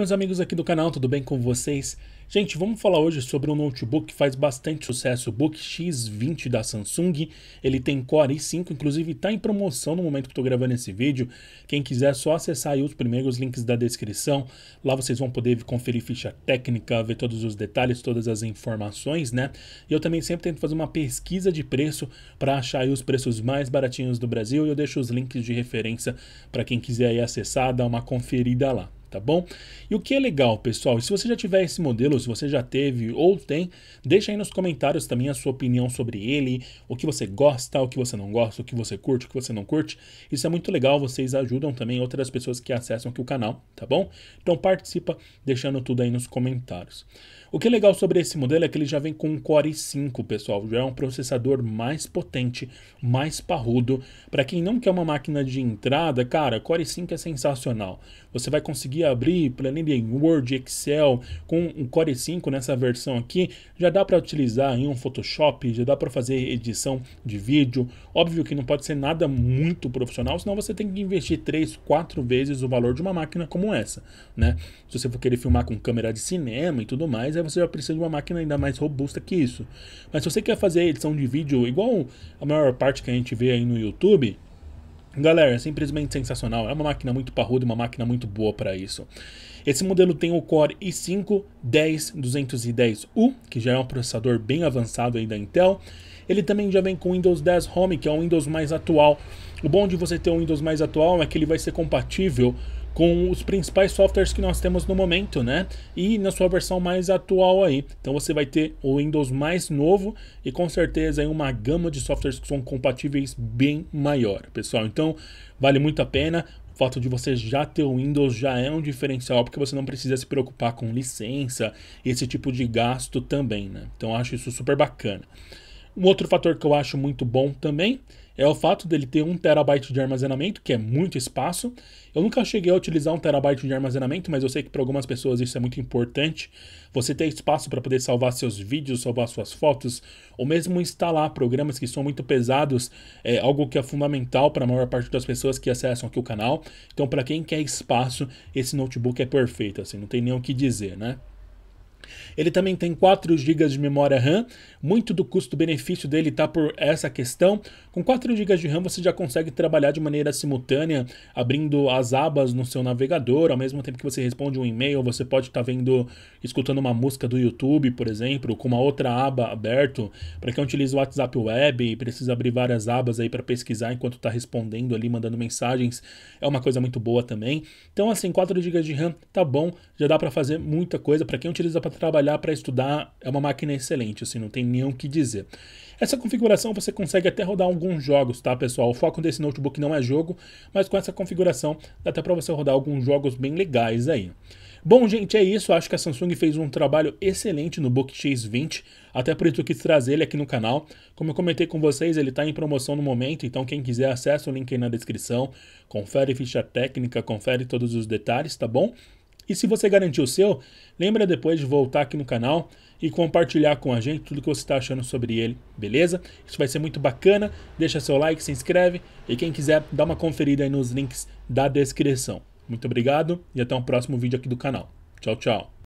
Meus amigos aqui do canal, tudo bem com vocês? Gente, vamos falar hoje sobre um notebook que faz bastante sucesso, o Book X20 da Samsung. Ele tem Core i5, inclusive está em promoção no momento que estou gravando esse vídeo. Quem quiser é só acessar aí os primeiros links da descrição. Lá vocês vão poder conferir ficha técnica, ver todos os detalhes, todas as informações, né? E eu também sempre tento fazer uma pesquisa de preço para achar os preços mais baratinhos do Brasil. E eu deixo os links de referência para quem quiser acessar, dar uma conferida lá tá bom? E o que é legal, pessoal, se você já tiver esse modelo, se você já teve ou tem, deixa aí nos comentários também a sua opinião sobre ele, o que você gosta, o que você não gosta, o que você curte, o que você não curte. Isso é muito legal, vocês ajudam também outras pessoas que acessam aqui o canal, tá bom? Então participa deixando tudo aí nos comentários. O que é legal sobre esse modelo é que ele já vem com um Core i5, pessoal, já é um processador mais potente, mais parrudo. Para quem não quer uma máquina de entrada, cara, Core i5 é sensacional. Você vai conseguir conseguir abrir planilha em Word, Excel, com o um Core 5 nessa versão aqui, já dá para utilizar em um Photoshop, já dá para fazer edição de vídeo. Óbvio que não pode ser nada muito profissional, senão você tem que investir 3, 4 vezes o valor de uma máquina como essa, né? Se você for querer filmar com câmera de cinema e tudo mais, aí você já precisa de uma máquina ainda mais robusta que isso. Mas se você quer fazer edição de vídeo igual a maior parte que a gente vê aí no YouTube, Galera, é simplesmente sensacional. É uma máquina muito parruda, uma máquina muito boa para isso. Esse modelo tem o Core i5 10210U, que já é um processador bem avançado aí da Intel. Ele também já vem com Windows 10 Home, que é um Windows mais atual. O bom de você ter um Windows mais atual é que ele vai ser compatível com os principais softwares que nós temos no momento, né? E na sua versão mais atual aí. Então você vai ter o Windows mais novo e com certeza aí uma gama de softwares que são compatíveis bem maior, pessoal. Então vale muito a pena. O fato de você já ter o Windows já é um diferencial, porque você não precisa se preocupar com licença, esse tipo de gasto também, né? Então acho isso super bacana. Um outro fator que eu acho muito bom também é o fato dele ter um terabyte de armazenamento, que é muito espaço. Eu nunca cheguei a utilizar um terabyte de armazenamento, mas eu sei que para algumas pessoas isso é muito importante. Você ter espaço para poder salvar seus vídeos, salvar suas fotos, ou mesmo instalar programas que são muito pesados, é algo que é fundamental para a maior parte das pessoas que acessam aqui o canal. Então, para quem quer espaço, esse notebook é perfeito, assim, não tem nem o que dizer, né? Ele também tem 4 GB de memória RAM, muito do custo-benefício dele está por essa questão. Com 4 GB de RAM você já consegue trabalhar de maneira simultânea, abrindo as abas no seu navegador, ao mesmo tempo que você responde um e-mail, você pode estar tá vendo, escutando uma música do YouTube, por exemplo, com uma outra aba aberto. Para quem utiliza o WhatsApp Web e precisa abrir várias abas aí para pesquisar enquanto está respondendo ali, mandando mensagens, é uma coisa muito boa também. Então assim, 4 GB de RAM tá bom, já dá para fazer muita coisa para quem utiliza para trabalhar para estudar, é uma máquina excelente, assim, não tem nem o que dizer. Essa configuração você consegue até rodar alguns jogos, tá, pessoal? O foco desse notebook não é jogo, mas com essa configuração dá até para você rodar alguns jogos bem legais aí. Bom, gente, é isso. Acho que a Samsung fez um trabalho excelente no Book X 20, até por isso eu quis trazer ele aqui no canal. Como eu comentei com vocês, ele está em promoção no momento, então quem quiser acessa o link aí na descrição, confere ficha técnica, confere todos os detalhes, tá bom? E se você garantiu o seu, lembra depois de voltar aqui no canal e compartilhar com a gente tudo que você está achando sobre ele, beleza? Isso vai ser muito bacana. Deixa seu like, se inscreve e quem quiser dá uma conferida aí nos links da descrição. Muito obrigado e até o um próximo vídeo aqui do canal. Tchau, tchau.